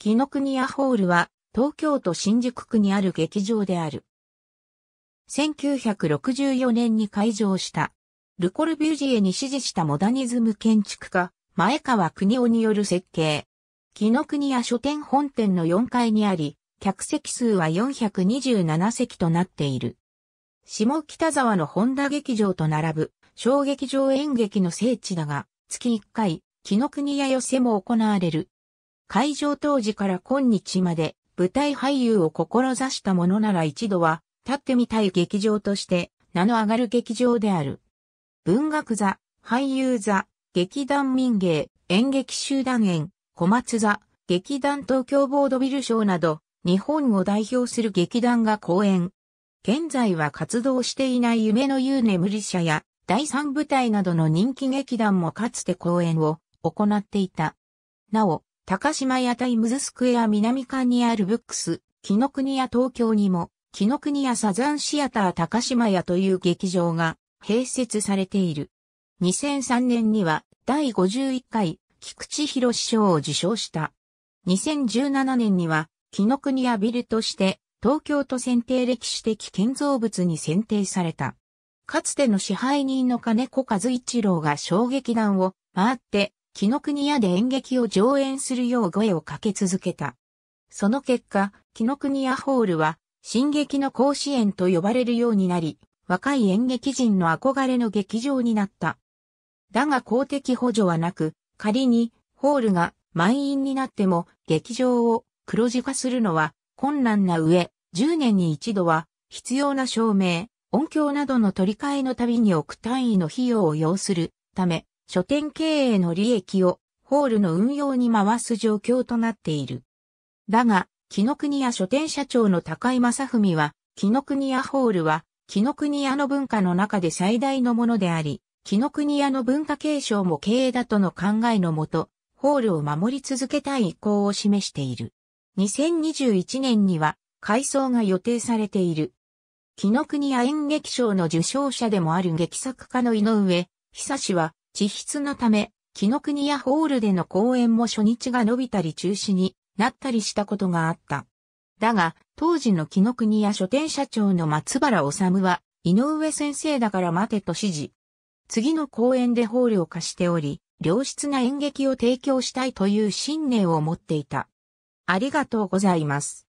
木の国屋ホールは東京都新宿区にある劇場である。1964年に開場した。ルコルビュジエに支持したモダニズム建築家、前川国夫による設計。木の国屋書店本店の4階にあり、客席数は427席となっている。下北沢の本田劇場と並ぶ、小劇場演劇の聖地だが、月1回、木の国屋寄せも行われる。会場当時から今日まで舞台俳優を志した者なら一度は立ってみたい劇場として名の上がる劇場である。文学座、俳優座、劇団民芸、演劇集団演、小松座、劇団東京ボードビル賞など、日本を代表する劇団が公演。現在は活動していない夢の言う眠り者や、第三舞台などの人気劇団もかつて公演を行っていた。なお、高島屋タイムズスクエア南館にあるブックス、木の国屋東京にも、木の国屋サザンシアター高島屋という劇場が併設されている。2003年には第51回菊池博賞を受賞した。2017年には木の国屋ビルとして東京都選定歴史的建造物に選定された。かつての支配人の金子和一郎が衝撃弾を回って紀の国屋で演劇を上演するよう声をかけ続けた。その結果、紀の国屋ホールは、進撃の甲子園と呼ばれるようになり、若い演劇人の憧れの劇場になった。だが公的補助はなく、仮にホールが満員になっても劇場を黒字化するのは困難な上、10年に一度は必要な照明、音響などの取り替えのたびに億単位の費用を要するため、書店経営の利益をホールの運用に回す状況となっている。だが、木の国屋書店社長の高井正文は、木の国屋ホールは、木の国屋の文化の中で最大のものであり、木の国屋の文化継承も経営だとの考えのもと、ホールを守り続けたい意向を示している。2021年には、改装が予定されている。木の国屋演劇賞の受賞者でもある劇作家の井上、久志は、地質のため、木の国やホールでの公演も初日が伸びたり中止になったりしたことがあった。だが、当時の木の国や書店社長の松原治は、井上先生だから待てと指示。次の公演でホールを貸しており、良質な演劇を提供したいという信念を持っていた。ありがとうございます。